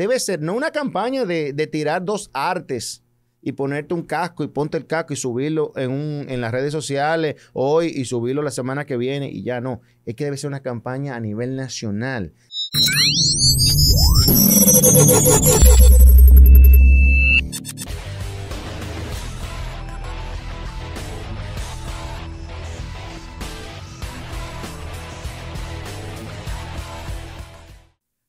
debe ser no una campaña de, tirar dos artes y ponerte un casco y ponte el casco y subirlo en, en las redes sociales hoy y subirlo la semana que viene y ya no. Es que debe ser una campaña a nivel nacional.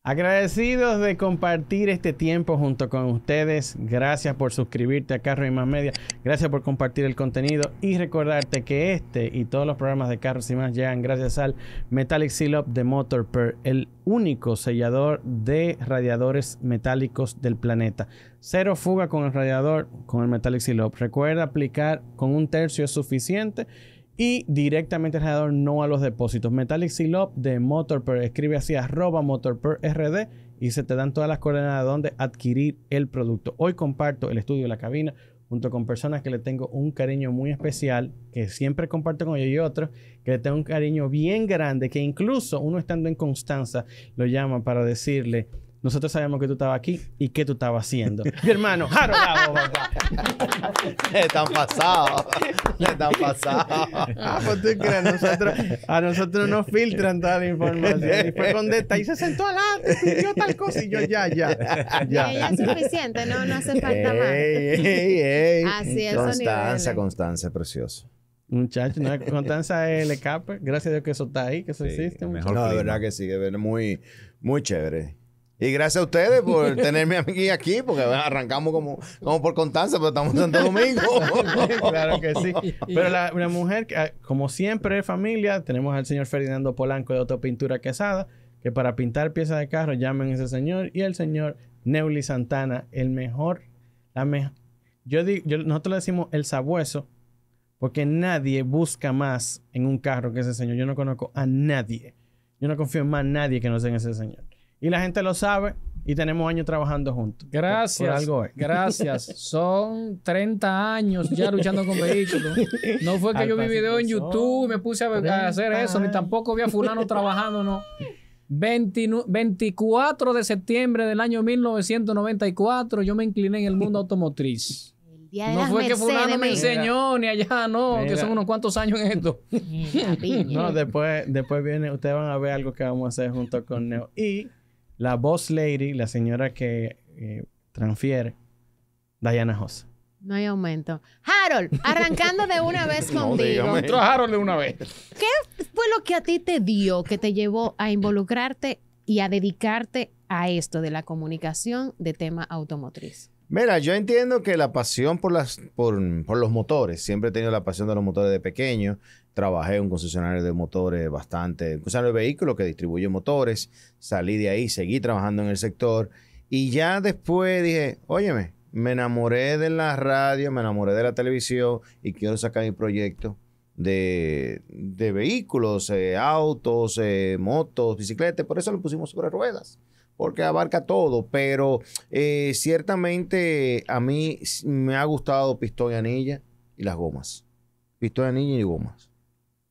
Agradecidos de compartir este tiempo junto con ustedes. Gracias por suscribirte a Carro y Más Media. Gracias por compartir el contenido y recordarte que este y todos los programas de Carros y Más llegan gracias al Metallic Silop de de Motorper, el único sellador de radiadores metálicos del planeta. Cero fuga con el radiador con el Metallic Seal Recuerda aplicar con un tercio es suficiente y directamente al no a los depósitos. Metallic Silop de MotorPer, escribe así arroba MotorPerRD y se te dan todas las coordenadas donde adquirir el producto. Hoy comparto el estudio de la cabina junto con personas que le tengo un cariño muy especial, que siempre comparto con ellos y otros, que le tengo un cariño bien grande, que incluso uno estando en Constanza lo llama para decirle, nosotros sabemos que tú estabas aquí y qué tú estabas haciendo. Mi hermano, Jaro Le papá. Están pasados. Están pasados. Ah, pues tú crees, a nosotros nos filtran toda la información. Y fue con detalle. Y se sentó al lado y yo tal cosa. Y yo, ya, ya. Ya, ya, es suficiente. No, no hace falta más. Ey, ey, Así es. Constanza, Constanza, precioso. Muchachos, Constanza es Gracias a Dios que eso está ahí, que eso existe. Mejor no, de verdad que sí, que es muy, muy chévere. Y gracias a ustedes por tenerme aquí, porque arrancamos como, como por constancia, pero estamos en Santo Domingo. claro que sí. Pero la, mujer, ah, como siempre, familia, tenemos al señor Ferdinando Polanco de Autopintura Quesada, que para pintar piezas de carro llamen a ese señor, y el señor Neuli Santana, el mejor, la mejor. Yo nosotros le decimos el sabueso, porque nadie busca más en un carro que ese señor. Yo no conozco a nadie. Yo no confío en más nadie que no sea ese señor. Y la gente lo sabe y tenemos años trabajando juntos. Gracias. algo Gracias. Son 30 años ya luchando con vehículos. No fue que yo vi video en YouTube y me puse a, hacer eso, ni tampoco vi a fulano trabajando, no. 24 de septiembre del año 1994 yo me incliné en el mundo automotriz. No fue que fulano me enseñó, ni allá, no, que son unos cuantos años en esto. no, después, después viene, ustedes van a ver algo que vamos a hacer junto con Neo. Y la boss lady, la señora que eh, transfiere, Diana Jose. No hay aumento. Harold, arrancando de una vez contigo. no, de una vez. ¿Qué fue lo que a ti te dio que te llevó a involucrarte y a dedicarte a esto de la comunicación de tema automotriz? Mira, yo entiendo que la pasión por, las, por, los motores, siempre he tenido la pasión de los motores de pequeño. Trabajé en un concesionario de motores bastante, un concesionario de vehículos que distribuye motores. Salí de ahí, seguí trabajando en el sector. Y ya después dije, Óyeme, me enamoré de la radio, me enamoré de la televisión y quiero sacar mi proyecto de, vehículos, eh, autos, eh, motos, bicicletas. Por eso lo pusimos sobre ruedas porque abarca todo, pero eh, ciertamente a mí me ha gustado Pistola y anilla y las gomas. Pistola y anilla y gomas.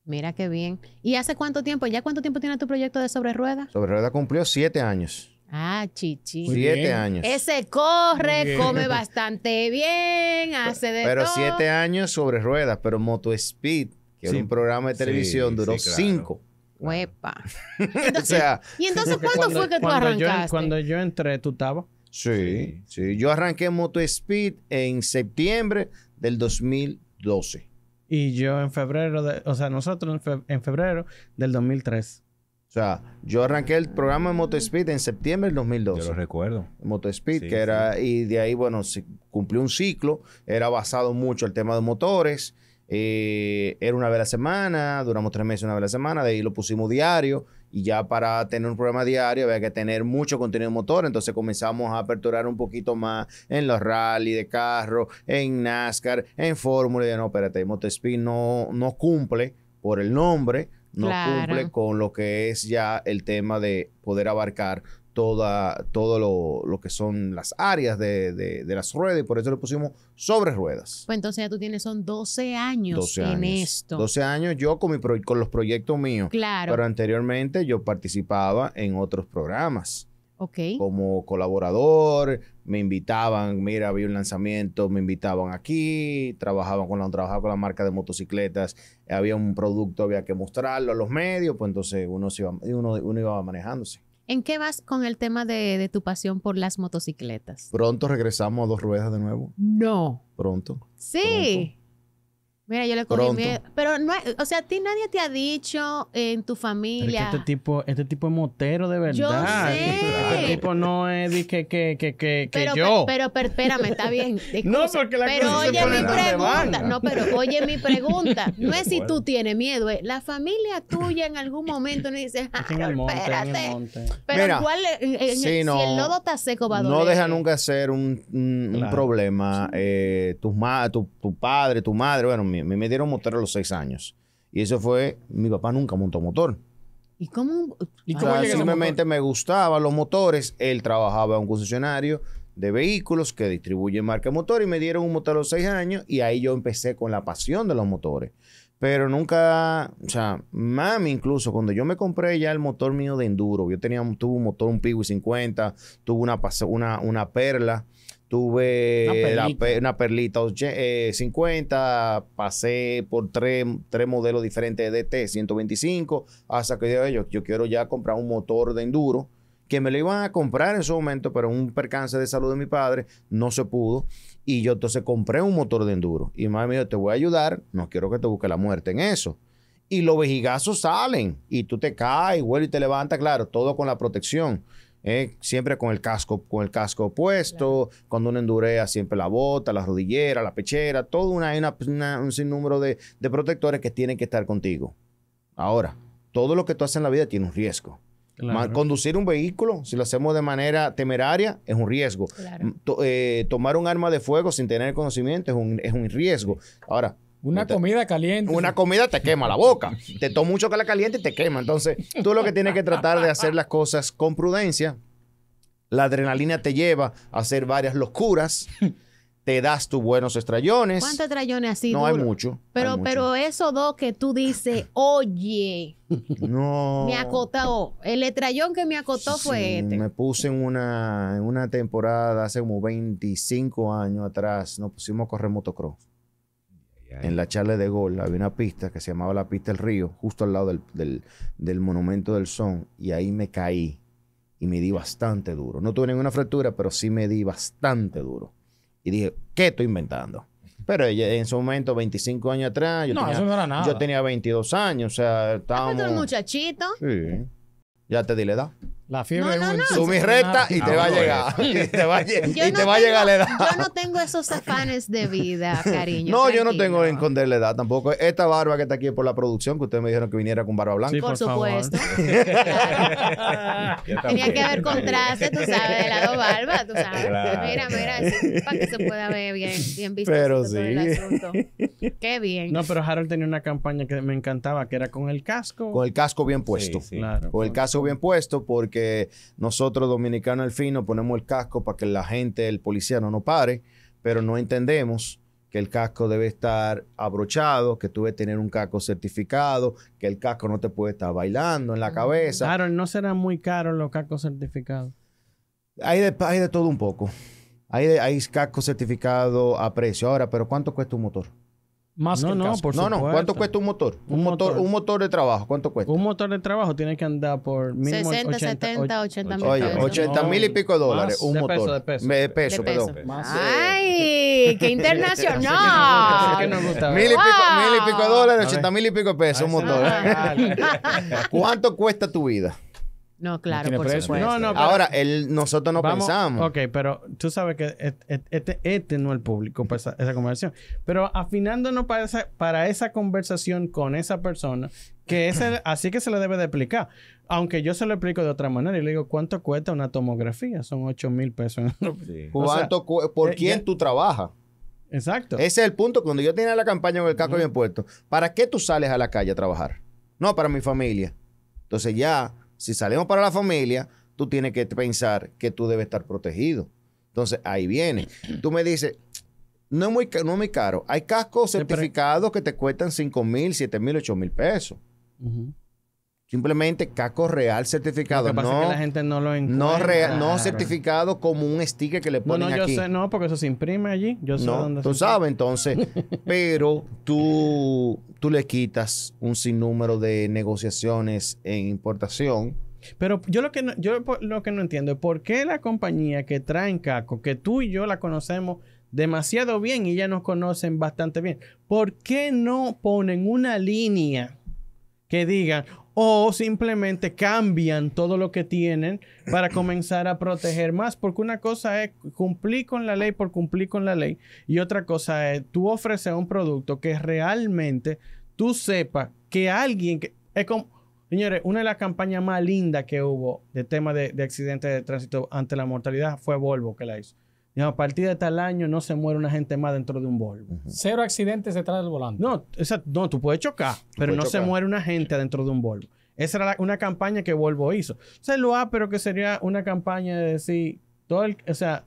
Mira qué bien. ¿Y hace cuánto tiempo? ¿Ya cuánto tiempo tiene tu proyecto de sobre Ruedas? Sobre rueda cumplió siete años. Ah, chichi. siete años. Ese corre, come bastante bien, hace de Pero siete años sobre ruedas, pero Moto Speed, que es un programa de televisión, duró cinco. Huepa. o sea, ¿Y entonces cuándo fue que tú arrancaste? Yo, cuando yo entré, tú estabas. Sí, sí, Yo arranqué Moto Speed en septiembre del 2012. Y yo en febrero, de, o sea, nosotros en, febrero del 2003. O sea, yo arranqué el programa de Moto en septiembre del 2012. Yo lo recuerdo. Motospeed, que era, y de ahí, bueno, se cumplió un ciclo, era basado mucho el tema de motores. Eh, era una vez a la semana, duramos tres meses una vez a la semana, de ahí lo pusimos diario y ya para tener un programa diario había que tener mucho contenido motor, entonces comenzamos a aperturar un poquito más en los rally de carro, en NASCAR, en Fórmula, y no, espérate, Motespin no, no cumple por el nombre, no cumple con lo que es ya el tema de poder abarcar toda, todo lo, que son las áreas de, de, las ruedas y por eso le pusimos sobre ruedas. Pues entonces ya tú tienes, son 12 años en esto. 12 años yo con, mi con los proyectos míos. Claro. Pero anteriormente yo participaba en otros programas. Okay. Como colaborador, me invitaban, mira, había un lanzamiento, me invitaban aquí, trabajaban con la, trabajaba con la marca de motocicletas, había un producto, había que mostrarlo a los medios, pues entonces uno, se iba, uno, uno iba manejándose. ¿En qué vas con el tema de, de, tu pasión por las motocicletas? Pronto regresamos a dos ruedas de nuevo. No. Pronto. Sí. Mira, yo le cogí miedo. Pero no, o sea, a ti nadie te ha dicho en tu familia. este tipo, este tipo es motero de verdad. Yo sé. Este tipo no es que, que, que, que, pero, yo. Pero, pero, espérame, está bien. No, porque la Pero oye mi pregunta. No, pero oye mi pregunta. No es si tú tienes miedo, eh. La familia tuya en algún momento no dice, ah, monte, espérate. Pero cuál, en, si, el lodo está seco va a No deja nunca ser un, un, problema. Eh, tu, tu padre, tu madre, bueno, mi me Me un motor a los seis años. Y eso fue, mi papá nunca montó motor. ¿Y cómo? ¿Y simplemente me gustaban los motores. Él trabajaba en un concesionario de vehículos que distribuye marca motor y me dieron un motor a los seis años y ahí yo empecé con la pasión de los motores. Pero nunca, o sea, mami incluso, cuando yo me compré ya el motor mío de enduro, yo tenía, tuve un motor, un y 50, tuve una, una, una perla, Tuve una perlita, 50, eh, pasé por tres, modelos diferentes de DT, 125, hasta que yo, yo, yo quiero ya comprar un motor de enduro, que me lo iban a comprar en su momento, pero un percance de salud de mi padre no se pudo. Y yo entonces compré un motor de enduro. Y madre mía, te voy a ayudar, no quiero que te busque la muerte en eso. Y los vejigazos salen, y tú te caes, vuelves y te levantas, claro, todo con la protección. ¿eh? siempre con el casco, con el casco puesto, cuando uno endurea siempre la bota, la rodillera, la pechera, todo una, un sinnúmero de, protectores que tienen que estar contigo. Ahora, todo lo que tú haces en la vida tiene un riesgo. conducir un vehículo, si lo hacemos de manera temeraria, es un riesgo. Eh, tomar un arma de fuego sin tener conocimiento es un, es un riesgo. Ahora, una comida caliente. Una comida te quema la boca. Te toma mucho la caliente y te quema. Entonces, tú lo que tienes que tratar de hacer las cosas con prudencia. La adrenalina te lleva a hacer varias locuras. Te das tus buenos estrellones. ¿Cuántos estrellones así? No hay mucho. Pero, pero eso dos que tú dices, oye, no. me acotó. El estrellón que me acotó fue este. Me puse en una, en una temporada hace como 25 años atrás. Nos pusimos a correr motocross en la charla de gol había una pista que se llamaba la pista del río, justo al lado del, monumento del son, y ahí me caí y me di bastante duro. No tuve ninguna fractura, pero sí me di bastante duro. Y dije, ¿qué estoy inventando? Pero en su momento, 25 años atrás, yo, tenía, yo tenía 22 años, o sea, estábamos... un muchachito? Sí. Ya te di la edad. La fiebre es no, recta y te va a llegar. Y te va a, llegar la edad. Yo no tengo esos afanes de vida, cariño. No, yo no tengo que esconder la edad tampoco. Esta barba que está aquí es por la producción, que ustedes me dijeron que viniera con barba blanca. Sí, por, supuesto. Tenía que haber contraste, tú sabes, de lado barba tú sabes. Mira, mira, para que se pueda ver bien, bien visto pero sí. Qué bien. No, pero Harold tenía una campaña que me encantaba, que era con el casco. Con el casco bien puesto. Claro, con el casco bien puesto, porque nosotros, dominicanos al fin, nos ponemos el casco para que la gente, el policía no nos pare, pero no entendemos que el casco debe estar abrochado, que tú debes tener un casco certificado, que el casco no te puede estar bailando en la cabeza. Claro, no serán muy caros los cascos certificados. Hay de, de todo un poco. Hay, hay cascos certificados a precio. Ahora, pero ¿cuánto cuesta un motor? Más no, que no, por no, no, ¿cuánto cuesta un motor? Un, motor, un motor de trabajo, ¿cuánto cuesta? Un motor de trabajo tiene que andar por mínimo 60, 70, 80 mil Oye, 80 mil y pico de dólares, un motor. Peso, de peso. De peso, de peso. perdón. ¡Ay! ¡Qué internacional! Mil y pico, mil y pico de dólares, 80 mil y pico de pesos, un motor. ¿Cuánto cuesta tu vida? No, claro, por supuesto. Ahora, él, nosotros no pensamos. Ok, pero tú sabes que e, e, este, este, no es el público para esa, conversación. Pero afinándonos para esa, para esa conversación con esa persona, que es así que se le debe de explicar. Aunque yo se lo explico de otra manera y le digo, ¿cuánto cuesta una tomografía? Son 8 mil pesos. cuánto ¿Por eh, quién tú trabajas? Exacto. Ese es el punto. Cuando yo tenía la campaña con el casco bien puesto, ¿para qué tú sales a la calle a trabajar? No, para mi familia. Entonces ya si salimos para la familia, tú tienes que pensar que tú debes estar protegido. Entonces, ahí viene. Tú me dices, no es muy, caro. Hay cascos certificados que te cuestan 5 mil, 7 mil, 8 mil pesos. Simplemente caco real certificado. no, que la gente no lo No, no certificado como un sticker que le ponen no, no, yo Sé, no, porque eso se imprime allí. Yo sé no, Tú sabes, entonces. pero tú, tú le quitas un sinnúmero de negociaciones en importación. Pero yo lo que yo lo que no entiendo es por qué la compañía que traen caco, que tú y yo la conocemos demasiado bien y ya nos conocen bastante bien, ¿por qué no ponen una línea? que digan, o simplemente cambian todo lo que tienen para comenzar a proteger más, porque una cosa es cumplir con la ley por cumplir con la ley y otra cosa es tú ofrecer un producto que realmente tú sepas que alguien que es como Señores, una de las campañas más lindas que hubo de tema de accidentes de tránsito ante la mortalidad fue Volvo que la hizo a partir de tal año no se muere una gente más dentro de un Volvo. Cero accidentes detrás del volante. No, esa, no tú puedes chocar, pero no se muere una gente dentro de un Volvo. Esa era una campaña que Volvo hizo. Se lo ha, ah, pero que sería una campaña de decir, todo o sea,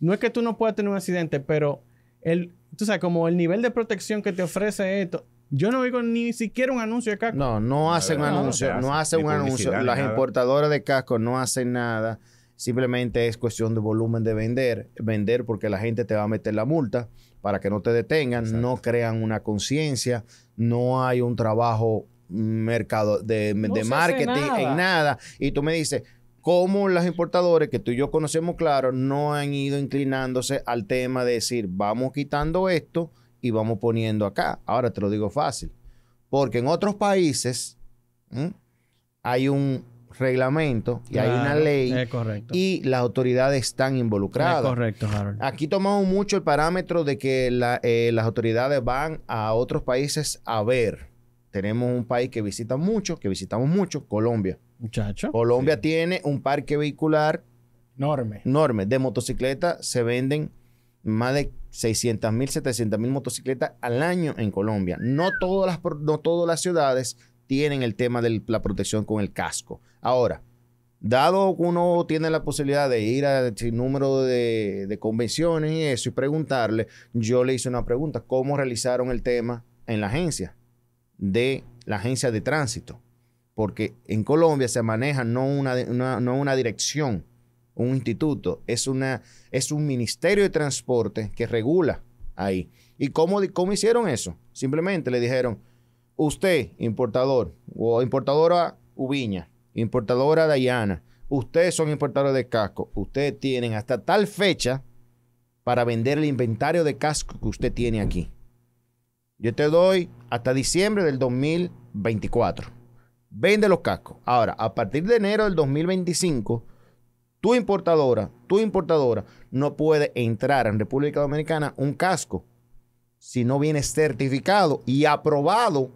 no es que tú no puedas tener un accidente, pero el, tú sabes, como el nivel de protección que te ofrece esto, yo no oigo ni siquiera un anuncio de casco. No, no hacen no, hacen un anuncio. Las importadoras de casco no hacen nada. Simplemente es cuestión de volumen de vender, vender porque la gente te va a meter la multa para que no te detengan, no crean una conciencia, no hay un trabajo mercado de, marketing en nada. Y tú me dices, cómo los importadores que tú y yo conocemos claro no han ido inclinándose al tema de decir, vamos quitando esto y vamos poniendo acá. Ahora te lo digo fácil, porque en otros países hay un reglamento y hay una ley y las autoridades están involucradas. Es correcto, Harold. Aquí tomamos mucho el parámetro de que eh, las autoridades van a otros países a ver. Tenemos un país que visita mucho, que visitamos mucho, Colombia. Muchacho. Colombia tiene un parque vehicular enorme. Enorme. De motocicletas se venden más de 600 mil, 700 mil motocicletas al año en Colombia. No todas las, no todas las ciudades tienen el tema de la protección con el casco. Ahora, dado que uno tiene la posibilidad de ir a un número de, convenciones y eso y preguntarle, yo le hice una pregunta, ¿cómo realizaron el tema en la agencia? De la agencia de tránsito. Porque en Colombia se maneja no una, dirección, un instituto, es, una, es un ministerio de transporte que regula ahí. ¿Y cómo hicieron eso? Simplemente le dijeron, Usted, importador, o importadora Ubiña, importadora Dayana, ustedes son importadores de casco. Ustedes tienen hasta tal fecha para vender el inventario de casco que usted tiene aquí. Yo te doy hasta diciembre del 2024. Vende los cascos. Ahora, a partir de enero del 2025, tu importadora, tu importadora, no puede entrar en República Dominicana un casco si no viene certificado y aprobado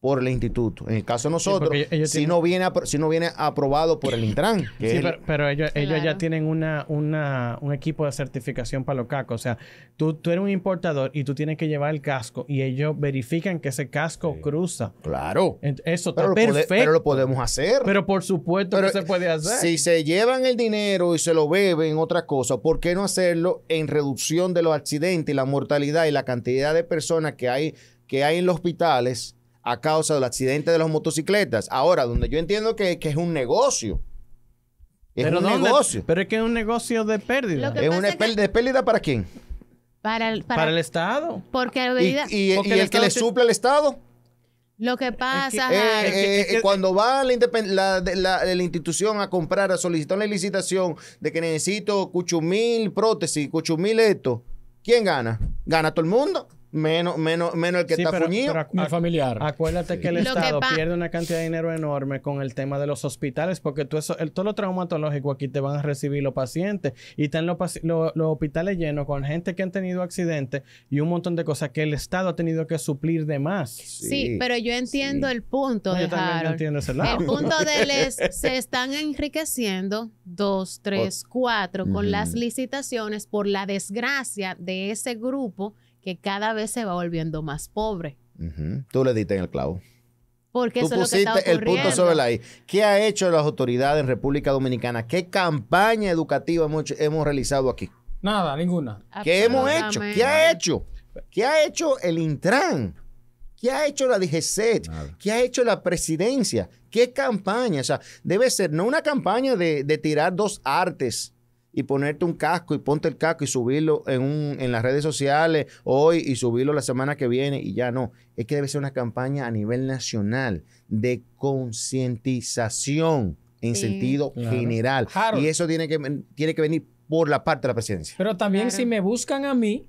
por el instituto. En el caso de nosotros, si, no viene si no viene aprobado por el Intran. sí, pero, ellos, ellos, ya tienen una, un equipo de certificación para los cascos. O sea, tú, tú eres un importador y tú tienes que llevar el casco y ellos verifican que ese casco cruza. Claro. Eso está perfecto. Lo pero lo podemos hacer. Pero por supuesto que se puede hacer. Si se llevan el dinero y se lo beben, otra cosa, ¿por qué no hacerlo en reducción de los accidentes y la mortalidad y la cantidad de personas que hay, que hay en los hospitales? a causa del accidente de las motocicletas. Ahora, donde yo entiendo que, es un negocio. Es un negocio. Pero es que es un negocio de pérdida. ¿Es una de pérdida para quién? Para el, para... el Estado. Porque, y, el, que le suple al Estado. Lo que pasa, eh, eh, es que, cuando va la, la, institución a comprar, a solicitar una licitación de que necesito cuchumil prótesis, cuchumil esto, ¿quién gana? Gana todo el mundo. Menos, menos, menos el que está pero, familiar. Acuérdate que el Estado pierde una cantidad de dinero enorme con el tema de los hospitales, porque tú eso, el, todo lo traumatológico aquí te van a recibir los pacientes y están los, hospitales llenos con gente que han tenido accidentes y un montón de cosas que el Estado ha tenido que suplir de más. Sí, pero yo entiendo el punto pues de yo Entiendo ese lado. El punto de les se están enriqueciendo dos, tres, cuatro con las licitaciones por la desgracia de ese grupo que cada vez se va volviendo más pobre. Tú le diste en el clavo. Porque Tú eso pusiste es lo que está el punto sobre la I. ¿Qué ha hecho las autoridades en República Dominicana? ¿Qué campaña educativa hemos, realizado aquí? Nada, ninguna. ¿Qué hemos hecho? ¿Qué ha hecho? ¿Qué ha hecho el Intran? ¿Qué ha hecho la DGC? ¿Qué ha hecho la presidencia? ¿Qué campaña? O sea, debe ser no una campaña de tirar dos artes y ponerte un casco y ponte el casco y subirlo en, un, en las redes sociales hoy y subirlo la semana que viene y ya no. Es que debe ser una campaña a nivel nacional de concientización en sentido general. Y eso tiene que, tiene que venir por la parte de la presidencia. Pero también si me buscan a mí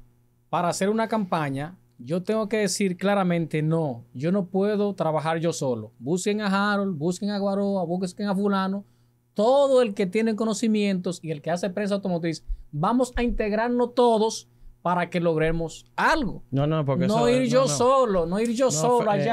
para hacer una campaña, yo tengo que decir claramente, no, yo no puedo trabajar yo solo. Busquen a Harold, busquen a Guaroa, busquen a fulano, todo el que tiene conocimientos y el que hace prensa automotriz, vamos a integrarnos todos para que logremos algo. No, no, porque no ir yo solo, no ir yo solo allá.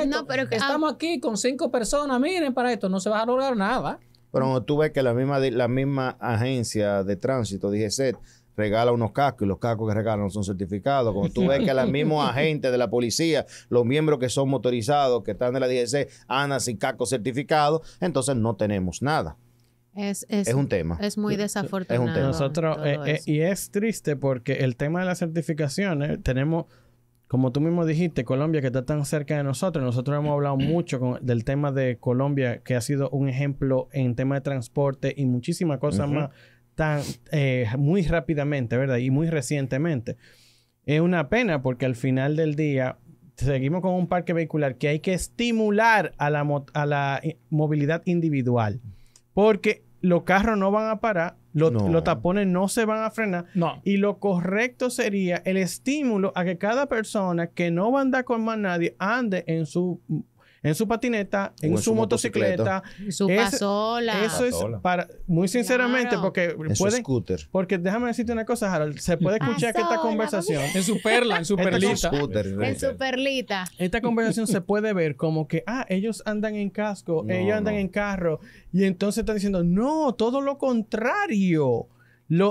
Eh, ah, pero estamos aquí con cinco personas, miren para esto, no se va a lograr nada. Pero tú ves que la misma, la misma agencia de tránsito, DGC, regala unos cascos y los cascos que regalan son certificados. Cuando tú ves que los mismos agentes de la policía, los miembros que son motorizados, que están en la DGC, andan sin cascos certificados, entonces no tenemos nada. Es, un tema. Es muy desafortunado. Nosotros, eh, eh, y es triste porque el tema de las certificaciones, tenemos, como tú mismo dijiste, Colombia que está tan cerca de nosotros. Nosotros hemos hablado mucho del tema de Colombia, que ha sido un ejemplo en tema de transporte y muchísimas cosas más, tan, eh, muy rápidamente, ¿verdad? Y muy recientemente. Es una pena porque al final del día seguimos con un parque vehicular que hay que estimular a la, a la movilidad individual. Porque los carros no van a parar, los, tapones no se van a frenar. Y lo correcto sería el estímulo a que cada persona que no va a andar con más nadie ande en su en su patineta, en, su, motocicleta. En su pasola. Eso es para, muy sinceramente, porque en su scooter. Porque déjame decirte una cosa, Harold, se puede escuchar que esta conversación. En su perla, en su perlita. Esta, en su perlita. Esta conversación se puede ver como que, ah, ellos andan en casco, ellos andan en carro. Y entonces están diciendo, no, todo lo contrario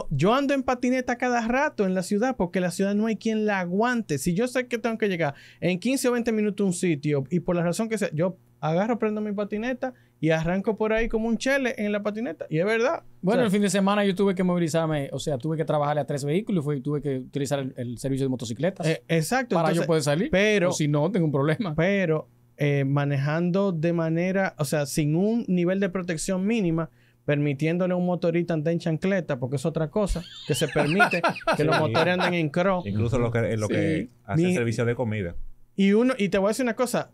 yo ando en patineta cada rato en la ciudad porque la ciudad no hay quien la aguante. Si yo sé que tengo que llegar en 15 o 20 minutos a un sitio y por la razón que sea, yo agarro, prendo mi patineta y arranco por ahí como un chele en la patineta. Y es verdad. Bueno, el fin de semana yo tuve que movilizarme, o sea, tuve que trabajarle a tres vehículos y tuve que utilizar el, servicio de motocicletas. Eh, exacto. Para yo poder salir. Pero. si no, tengo un problema. Pero eh, manejando de manera, o sea, sin un nivel de protección mínima, permitiéndole a un motorista andar en chancleta, porque es otra cosa que se permite que los motores anden en Cro. Incluso los lo que hacen servicio de comida. Y uno, y te voy a decir una cosa,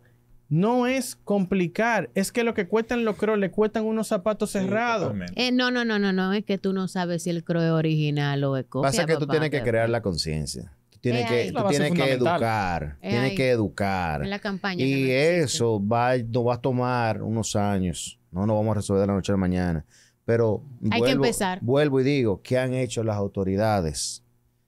no es complicar, es que lo que cuestan los Cro le cuestan unos zapatos cerrados. Eh, no, no, no, no, no, es que tú no sabes si el Cro es original o es cosa. Pasa que tú tienes que crear la conciencia. Tú tienes, eh, que, educar, eh, tienes que educar. En la campaña. Y eso va, va a tomar unos años. No, nos vamos a resolver de la noche a la mañana pero vuelvo, y digo, ¿qué han hecho las autoridades?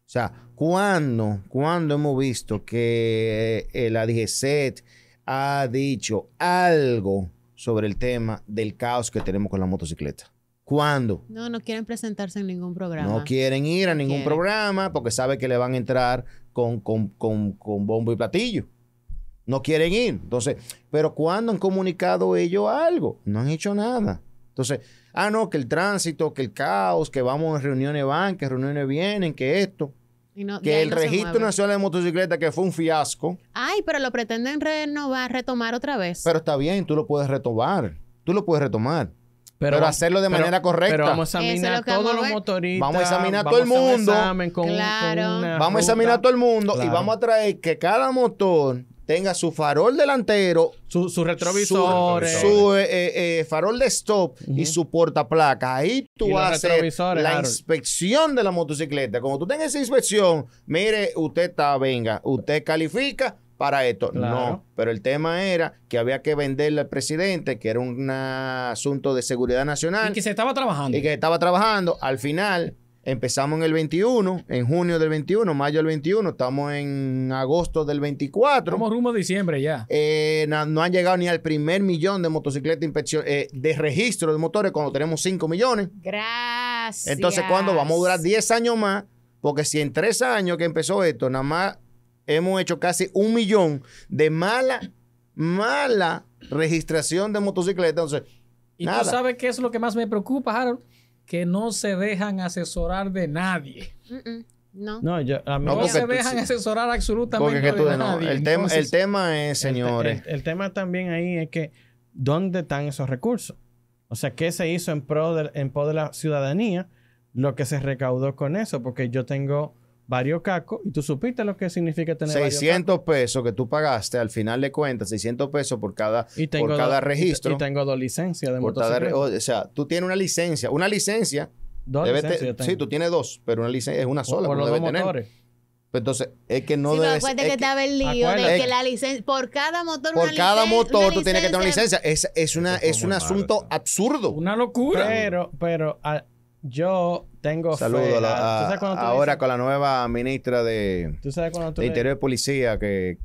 O sea, ¿cuándo, cuándo hemos visto que eh, la DGCET ha dicho algo sobre el tema del caos que tenemos con la motocicleta? ¿Cuándo? No, no quieren presentarse en ningún programa. No quieren ir a ningún programa porque sabe que le van a entrar con, con bombo y platillo no quieren ir. Entonces, pero ¿cuándo han comunicado ellos algo? No han hecho nada. Entonces, Ah, no, que el tránsito, que el caos, que vamos a reuniones van, que reuniones vienen, que esto. que el registro nacional de Motocicletas, que fue un fiasco. Ay, pero lo pretenden renovar, retomar otra vez. Pero está bien, tú lo puedes retomar. Tú lo puedes retomar. Pero, hacerlo de manera correcta. vamos a examinar todos los motoristas. Vamos a examinar a todo el mundo. vamos a examinar todo el mundo y vamos a traer que cada motor tenga su farol delantero, su, retrovisor, su, eh, eh, farol de stop y su portaplaca. Ahí tú haces la inspección de la motocicleta. Como tú tengas esa inspección, mire, usted está, venga, usted califica para esto. No, pero el tema era que había que venderle al presidente, que era un asunto de seguridad nacional. Y que se estaba trabajando. Y que estaba trabajando. Al final, Empezamos en el 21, en junio del 21, mayo del 21, estamos en agosto del 24. Estamos rumbo a diciembre ya. Eh, no, han llegado ni al primer millón de motocicletas eh, de registro de motores cuando tenemos 5 millones. Gracias. Entonces, ¿cuándo vamos a durar 10 años más? Porque si en 3 años que empezó esto, nada más hemos hecho casi un millón de mala, mala registración de motocicletas. Entonces, ¿Y tú sabes qué es lo que más me preocupa, Harold? que no se dejan asesorar de nadie. No. No, yo, no, se dejan asesorar absolutamente de nadie. El, tema, el tema es, señores. El, tema también ahí es que, ¿dónde están esos recursos? O sea, ¿qué se hizo en pro en pro de la ciudadanía? Lo que se recaudó con eso, porque yo tengo varios cascos. y tú supiste lo que significa tener 600 pesos que tú pagaste al final de cuentas 600 pesos por cada por cada registro y, tengo dos licencias de motocicleta o, sea tú tienes una licencia una licencia dos licencias sí tú tienes dos pero una licencia es una sola por los debe tener. motores pues entonces, es que no sí, debe que estaba el lío de que la licencia. Por cada motor. Por cada motor tú tienes que tener una licencia. Es, es, una, es un asunto absurdo. Una locura. Pero, pero. A, yo tengo ahora con la nueva ministra de, Interior de Interior y Policía que,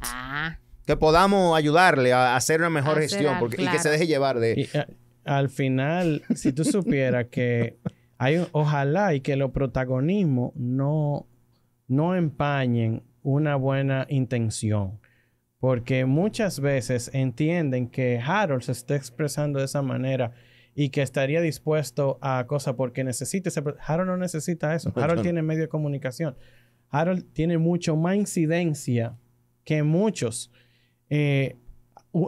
ah. que, podamos ayudarle a, hacer una mejor gestión porque, y que se deje llevar de... Eh, al final, si tú supieras que hay ojalá y que los protagonismos no, no empañen una buena intención. Porque muchas veces entienden que Harold se está expresando de esa manera y que estaría dispuesto a cosas porque necesite. Harold no necesita eso. Pues Harold tiene medio de comunicación. Harold tiene mucho más incidencia que muchos. Eh,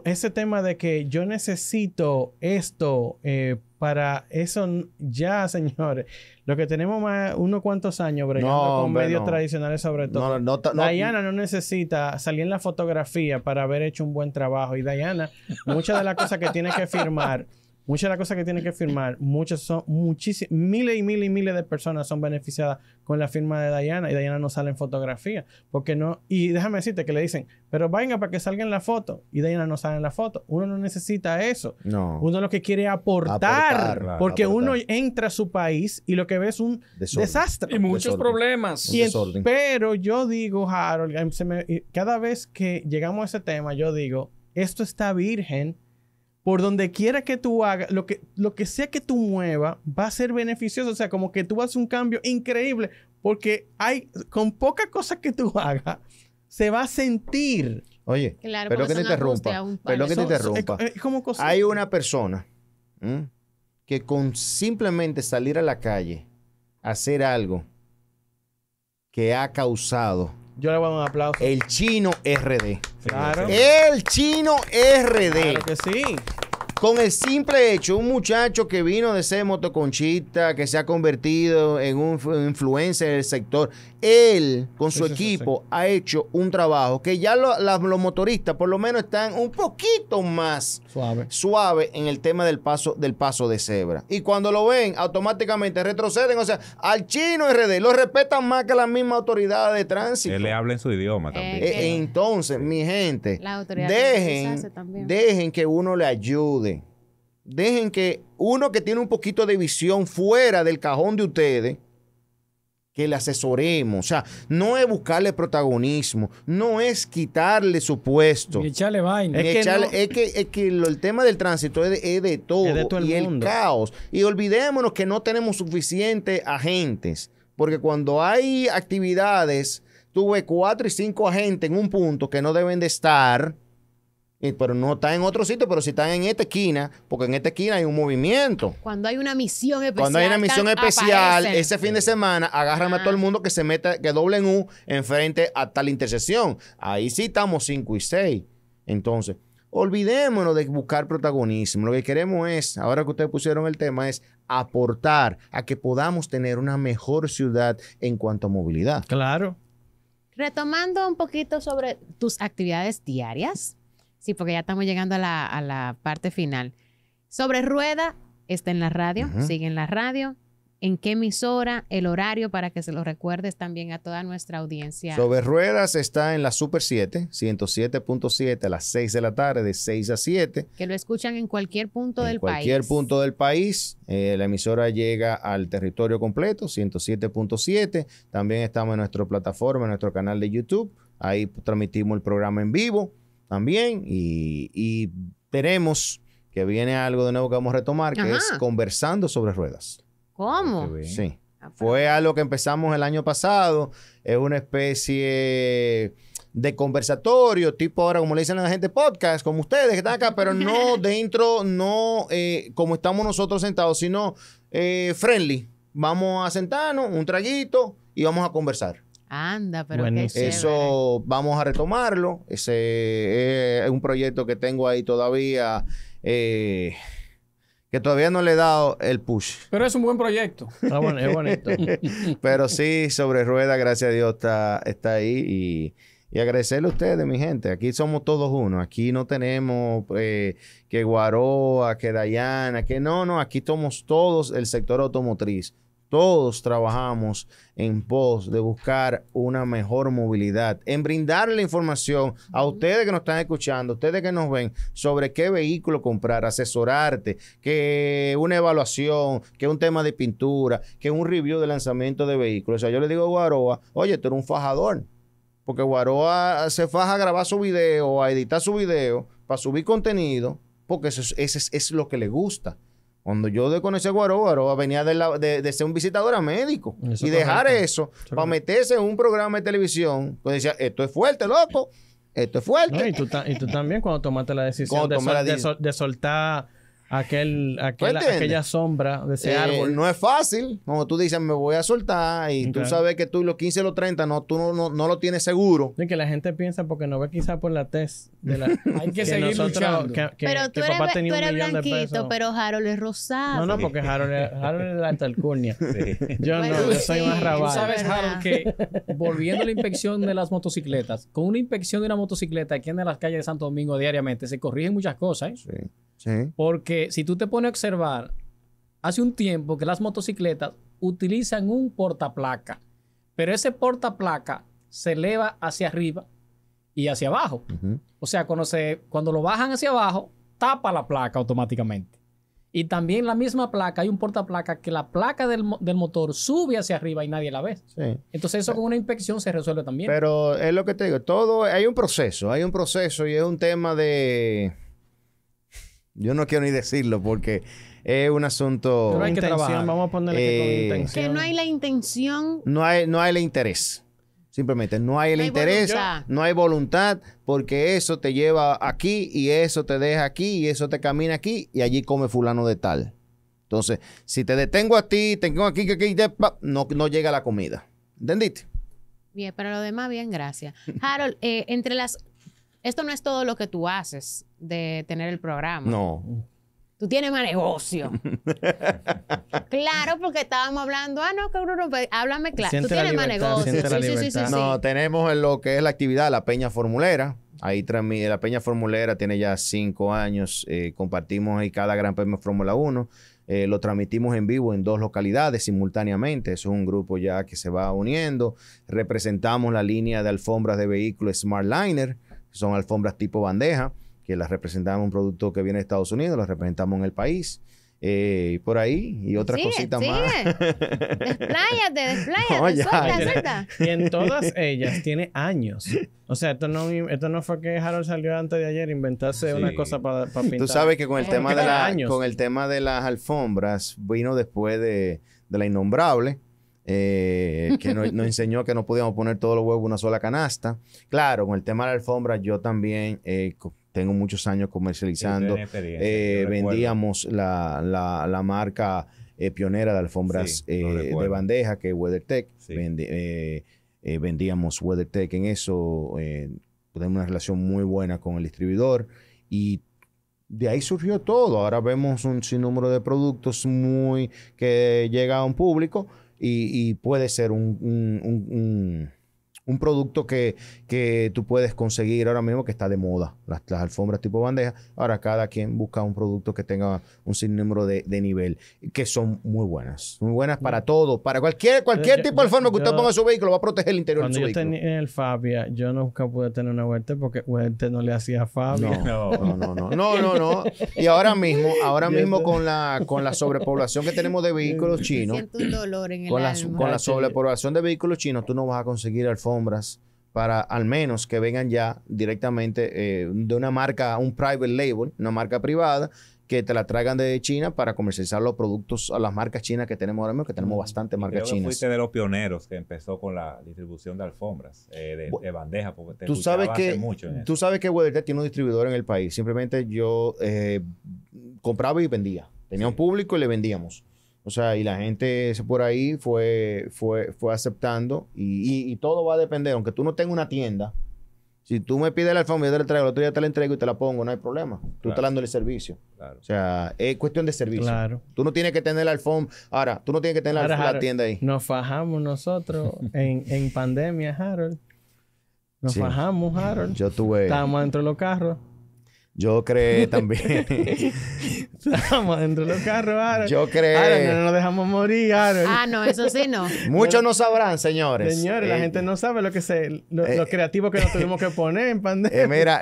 ese tema de que yo necesito esto eh, para eso, ya señores, lo que tenemos más unos cuantos años con medios tradicionales sobre todo. No, Diana no necesita salir en la fotografía para haber hecho un buen trabajo y Diana, muchas de las cosas que tiene que firmar Muchas de las cosas que tienen que firmar, muchas son, muchísimas, miles y miles y miles de personas son beneficiadas con la firma de Diana y Diana no sale en fotografía. Porque no, y déjame decirte que le dicen, pero venga para que salga en la foto y Diana no sale en la foto. Uno no necesita eso. No. Uno lo que quiere aportar, porque uno entra a su país y lo que ve es un desastre. Y muchos problemas. Y pero yo digo, Harold, cada vez que llegamos a ese tema, yo digo, esto está virgen por donde quiera que tú hagas, lo que, lo que sea que tú muevas, va a ser beneficioso. O sea, como que tú haces un cambio increíble, porque hay, con poca cosa que tú hagas, se va a sentir. Oye, pero que te Pero que te rompa Hay una persona que con simplemente salir a la calle, hacer algo que ha causado yo le voy a dar un aplauso. El chino RD. Claro. El chino RD. Claro que sí con el simple hecho, un muchacho que vino de ser motoconchista, que se ha convertido en un influencer del sector, él con su equipo ha hecho un trabajo que ya los motoristas por lo menos están un poquito más suave. suave en el tema del paso, del paso de cebra. Y cuando lo ven, automáticamente retroceden. O sea, al chino RD lo respetan más que la misma autoridad de tránsito. le habla en su idioma eh, también. Eh, entonces, mi gente, dejen que uno le ayude dejen que uno que tiene un poquito de visión fuera del cajón de ustedes, que le asesoremos. O sea, no es buscarle protagonismo, no es quitarle su puesto. echarle vaina. Es, que, es que, el tema del tránsito es de, todo. y el caos. Y olvidémonos que no tenemos suficientes agentes. Porque cuando hay actividades, tuve cuatro y cinco agentes en un punto que no deben de estar pero no está en otro sitio, pero si está en esta esquina, porque en esta esquina hay un movimiento. Cuando hay una misión especial. Cuando hay una misión especial, ese fin de semana, agárrame a todo el mundo que se meta, que doble en U enfrente a tal intersección. Ahí sí estamos cinco y seis. Entonces, olvidémonos de buscar protagonismo. Lo que queremos es, ahora que ustedes pusieron el tema, es aportar a que podamos tener una mejor ciudad en cuanto a movilidad. Claro. Retomando un poquito sobre tus actividades diarias Sí, porque ya estamos llegando a la, parte final. Sobre Rueda, está en la radio, sigue en la radio. ¿En qué emisora? El horario para que se lo recuerdes también a toda nuestra audiencia. Sobre Ruedas está en la Super 7, 107.7 a las 6 de la tarde, de 6 a 7. Que lo escuchan en cualquier punto del país. En Cualquier punto del país. Eh, la emisora llega al territorio completo, 107.7. También estamos en nuestra plataforma, en nuestro canal de YouTube. Ahí transmitimos el programa en vivo también y, y veremos que viene algo de nuevo que vamos a retomar, que es conversando sobre ruedas. ¿Cómo? Sí. Ah, pues. Fue algo que empezamos el año pasado. Es una especie de conversatorio, tipo ahora, como le dicen a la gente, podcast, como ustedes que están acá, pero no dentro, no eh, como estamos nosotros sentados, sino eh, friendly. Vamos a sentarnos, un traguito y vamos a conversar. Anda, pero bueno, Eso vamos a retomarlo. Ese es un proyecto que tengo ahí todavía. Eh, que todavía no le he dado el push. Pero es un buen proyecto. Ah, es bonito. Pero sí, sobre rueda, gracias a Dios, está, está ahí. Y, agradecerle a ustedes, mi gente. Aquí somos todos uno. Aquí no tenemos eh, que Guaroa, que Dayana, que no, no. Aquí somos todos el sector automotriz todos trabajamos en pos de buscar una mejor movilidad, en brindarle la información a ustedes que nos están escuchando, ustedes que nos ven, sobre qué vehículo comprar, asesorarte, que una evaluación, que un tema de pintura, que un review de lanzamiento de vehículos. O sea, yo le digo a Guaroa, oye, tú eres un fajador, porque Guaroa ah, se faja a grabar su video, a editar su video, para subir contenido, porque eso, es lo que le gusta. Cuando yo desconocí a Guaró, venía de, ser un visitador a médico. y dejar eso para meterse en un programa de televisión, pues decía, esto es fuerte, loco, esto es fuerte. y, tú también cuando tomaste la decisión de soltar aquel, aquella sombra de ese eh, árbol. No es fácil, como tú dices, me voy a soltar y tú sabes que tú los 15 los 30 no, tú no, lo tienes seguro. que la gente piensa porque no ve quizás por la test. Hay que, seguir luchando. pero tú blanquito, pero Harold es rosado. No, no, porque Harold, es, la alcurnia. Yo no, yo soy más rabado. sabes, Harold, que volviendo a la inspección de las motocicletas, con una inspección de una motocicleta aquí en las calles de Santo Domingo diariamente se corrigen muchas cosas. ¿eh? Sí. Porque si tú te pones a observar, hace un tiempo que las motocicletas utilizan un portaplaca, pero ese portaplaca se eleva hacia arriba y hacia abajo. O sea, cuando, se, cuando lo bajan hacia abajo, tapa la placa automáticamente. Y también la misma placa, hay un portaplaca que la placa del, motor sube hacia arriba y nadie la ve. Entonces eso con una inspección se resuelve también. Pero es lo que te digo, todo, hay un proceso, hay un proceso y es un tema de yo no quiero ni decirlo porque es un asunto. No hay que Vamos a ponerle que, con eh, no hay la intención. No hay, no hay el interés. Simplemente no hay el interés, no hay voluntad, porque eso te lleva aquí y eso te deja aquí y eso te camina aquí y allí come fulano de tal. Entonces, si te detengo a ti, tengo aquí, que aquí no, no llega la comida. ¿Entendiste? Bien, pero lo demás, bien, gracias. Harold, eh, entre las esto no es todo lo que tú haces de tener el programa. No. Tú tienes más negocio. claro, porque estábamos hablando, ah, no, que uno no, háblame claro. Tú tienes más negocio. Sí, sí, sí, No, tenemos lo que es la actividad, la Peña Formulera. Ahí transmite la Peña Formulera tiene ya cinco años. Eh, compartimos ahí cada Gran Premio Fórmula 1. Eh, lo transmitimos en vivo en dos localidades simultáneamente. es un grupo ya que se va uniendo. Representamos la línea de alfombras de vehículos Smartliner son alfombras tipo bandeja, que las representamos un producto que viene de Estados Unidos, las representamos en el país. y eh, por ahí y otras cositas más. Despláyate, despláyate, Y en todas ellas tiene años. O sea, esto no, fue que Harold salió antes de ayer inventarse una cosa para pintar. Tú sabes que con el, tema de con el tema de las alfombras vino después de, de la innombrable eh, que nos, enseñó que no podíamos poner todos los huevos en una sola canasta. Claro, con el tema de la alfombra, yo también eh, tengo muchos años comercializando. Eh, vendíamos la, la, marca pionera de alfombras de bandeja, que es WeatherTech. vendíamos WeatherTech en eso. tenemos una relación muy buena con el distribuidor y de ahí surgió todo. Ahora vemos un sinnúmero de productos muy que llega a un público, y, puede ser un, un, un un producto que, que tú puedes conseguir ahora mismo que está de moda, las, alfombras tipo bandeja. Ahora cada quien busca un producto que tenga un sinnúmero de, nivel, que son muy buenas, muy buenas para todo, para cualquier, cualquier tipo de alfombra que usted ponga en su vehículo, va a proteger el interior de su vehículo. yo tenía el Fabia, yo nunca pude tener una huerta porque huerta no le hacía a Fabia. No, no, no, no, Y ahora mismo, ahora mismo con la, con la sobrepoblación que tenemos de vehículos chinos, con, la, con la sobrepoblación de vehículos chinos, tú no vas a conseguir alfombra para al menos que vengan ya directamente eh, de una marca, un private label, una marca privada, que te la traigan de China para comercializar los productos a las marcas chinas que tenemos ahora mismo, que tenemos mm. bastante marcas chinas. fuiste de los pioneros que empezó con la distribución de alfombras, eh, de, bandeja, porque tú sabes que, mucho Tú sabes que tiene un distribuidor en el país. Simplemente yo eh, compraba y vendía. Tenía un público y le vendíamos. O sea, y la gente por ahí fue, fue, fue aceptando y, todo va a depender, aunque tú no tengas una tienda. Si tú me pides la alfombra, yo te la traigo, el otro día te la entrego y te la pongo, no hay problema. Tú claro. estás dándole servicio. O sea, es cuestión de servicio. Tú no tienes que tener la alfombra. Ahora, tú no tienes que tener la, tienda ahí. Nos fajamos nosotros en, pandemia, Harold. Nos fajamos, Harold. Yo tuve. Estábamos dentro de los carros. Yo creé también. Estamos dentro de los carros, Yo creo. Aaron, no nos dejamos morir, Ah, no, eso sí no. Muchos no sabrán, señores. Señores, la eh, gente no sabe lo que se, lo, eh, creativo que nos tuvimos que poner en pandemia. Eh, mira,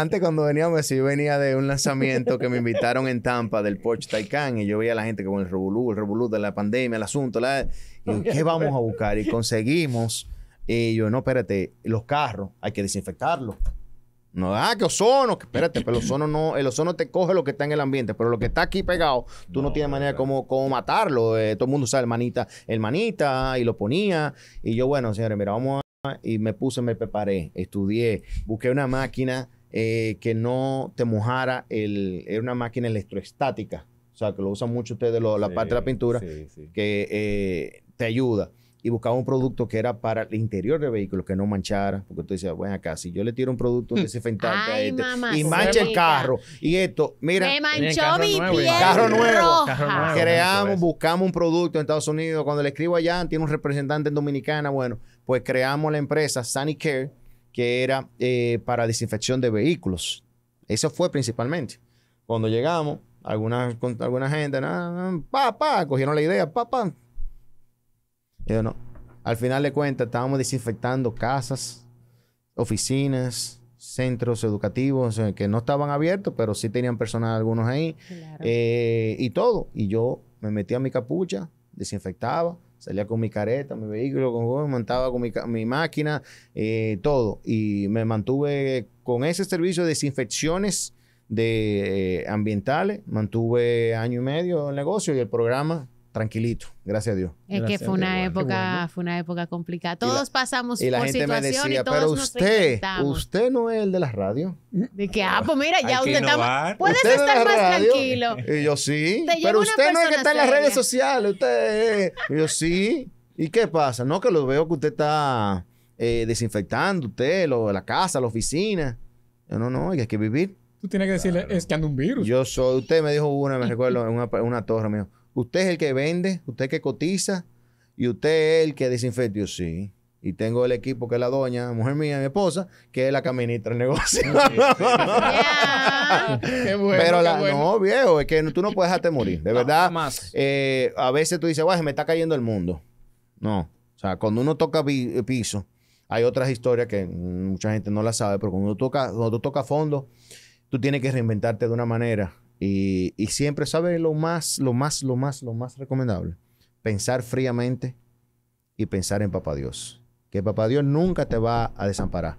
antes cuando veníamos, yo venía de un lanzamiento que me invitaron en Tampa del Porsche Taycan y yo veía a la gente con el revolú, el revolú de la pandemia, el asunto, la, ¿qué vamos a buscar? Y conseguimos. Y yo, no, espérate, los carros hay que desinfectarlos. No, ah, que ozono, que espérate, pero el ozono no, el ozono te coge lo que está en el ambiente, pero lo que está aquí pegado, tú no, tienes manera como cómo, matarlo. Eh, todo el mundo sabe el manita, el manita, y lo ponía. Y yo, bueno, señores, mira, vamos a. Y me puse, me preparé, estudié, busqué una máquina eh, que no te mojara el. Era una máquina electroestática. O sea, que lo usan mucho ustedes, lo, la parte de la pintura, que eh, te ayuda y buscaba un producto que era para el interior de vehículos que no manchara, porque tú decías, bueno, acá, si yo le tiro un producto hmm. de a este y mancha el carro, y esto, mira, me manchó mi piel carro nuevo, carro nuevo creamos, buscamos un producto en Estados Unidos, cuando le escribo allá, tiene un representante en Dominicana, bueno, pues creamos la empresa Care, que era eh, para desinfección de vehículos. Eso fue principalmente. Cuando llegamos, alguna, alguna gente, pa, pa, cogieron la idea, pa, pa, no. Al final de cuentas, estábamos desinfectando casas, oficinas, centros educativos que no estaban abiertos, pero sí tenían personas algunos ahí eh, y todo. Y yo me metía mi capucha, desinfectaba, salía con mi careta, mi vehículo, con, montaba con mi, máquina, eh, todo. Y me mantuve con ese servicio de desinfecciones de, eh, ambientales, mantuve año y medio el negocio y el programa tranquilito, gracias a Dios. Es que fue una época, fue una época complicada. Todos pasamos y la por gente y pero usted, usted no es el de la radio. De que, ah, pues mira, ya usted está puedes estar más tranquilo. Y yo sí, pero usted no es el que está en las redes sociales, usted y yo sí. ¿Y qué pasa? No que lo veo que usted está eh, desinfectando usted, lo, la casa, la oficina. Yo, no, no, hay que vivir. Tú tienes que decirle, es que anda un virus. Yo soy, usted me dijo una, me recuerdo, una, torre, me Usted es el que vende, usted es el que cotiza y usted es el que desinfecta. sí. Y tengo el equipo que es la doña, mujer mía, mi esposa, que es la que del negocio. qué bueno, Pero no, viejo, es que tú no puedes dejarte morir. De verdad, eh, a veces tú dices, se me está cayendo el mundo. No. O sea, cuando uno toca eh, piso, hay otras historias que mucha gente no la sabe, pero cuando, uno toca, cuando tú tocas fondo, tú tienes que reinventarte de una manera y, siempre, ¿sabe lo más, lo más, lo más, lo más recomendable? Pensar fríamente y pensar en Papá Dios. Que Papá Dios nunca te va a desamparar.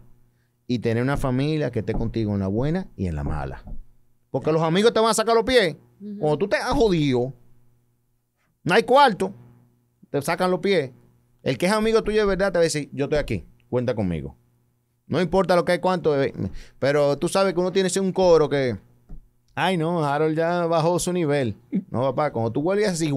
Y tener una familia que esté contigo en la buena y en la mala. Porque los amigos te van a sacar los pies. Cuando tú te has jodido, no hay cuarto, te sacan los pies. El que es amigo tuyo de verdad te va a decir, yo estoy aquí, cuenta conmigo. No importa lo que hay cuánto, eh, pero tú sabes que uno tiene un coro que... Ay, no, Harold ya bajó su nivel. No, papá, cuando tú vuelves así,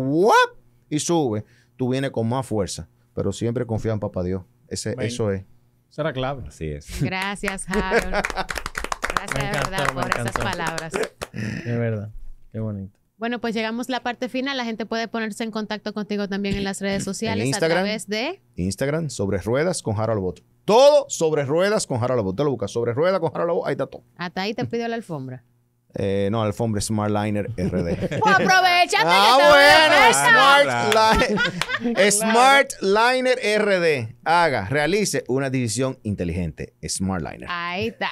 y sube, tú vienes con más fuerza. Pero siempre confía en papá Dios. Ese, eso es. será era clave. Así es. Gracias, Harold. Gracias de verdad por esas palabras. De verdad. Qué bonito. Bueno, pues llegamos a la parte final. La gente puede ponerse en contacto contigo también en las redes sociales a través de Instagram, sobre ruedas con Harold Bot. Todo sobre ruedas con Harold Bot. Te lo buscas sobre ruedas con Harold Bot. Ahí está todo. Hasta ahí te pido la alfombra. Eh, no, alfombre Smartliner RD. Pues aprovechate ah, bueno. Smartliner RD. Haga, realice una división inteligente. Smartliner. Ahí está.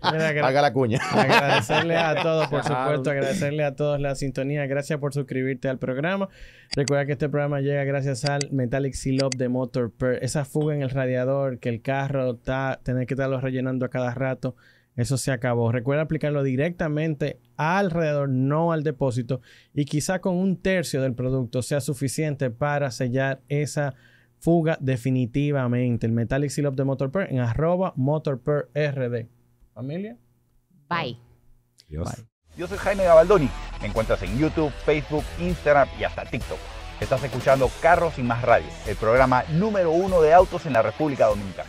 Haga la cuña. Agradecerle a todos, por supuesto. Agradecerle a todos la sintonía. Gracias por suscribirte al programa. Recuerda que este programa llega gracias al Metallic Seal de Motor Esa fuga en el radiador que el carro está, tener que estarlo rellenando a cada rato eso se acabó. Recuerda aplicarlo directamente alrededor, no al depósito, y quizá con un tercio del producto sea suficiente para sellar esa fuga definitivamente. El Metallic Seal Up de MotorPer en arroba MotorPerRD. Familia. Bye. Dios. Bye. Yo soy Jaime Gabaldoni. Me encuentras en YouTube, Facebook, Instagram y hasta TikTok. Estás escuchando Carros y Más Radio, el programa número uno de autos en la República Dominicana.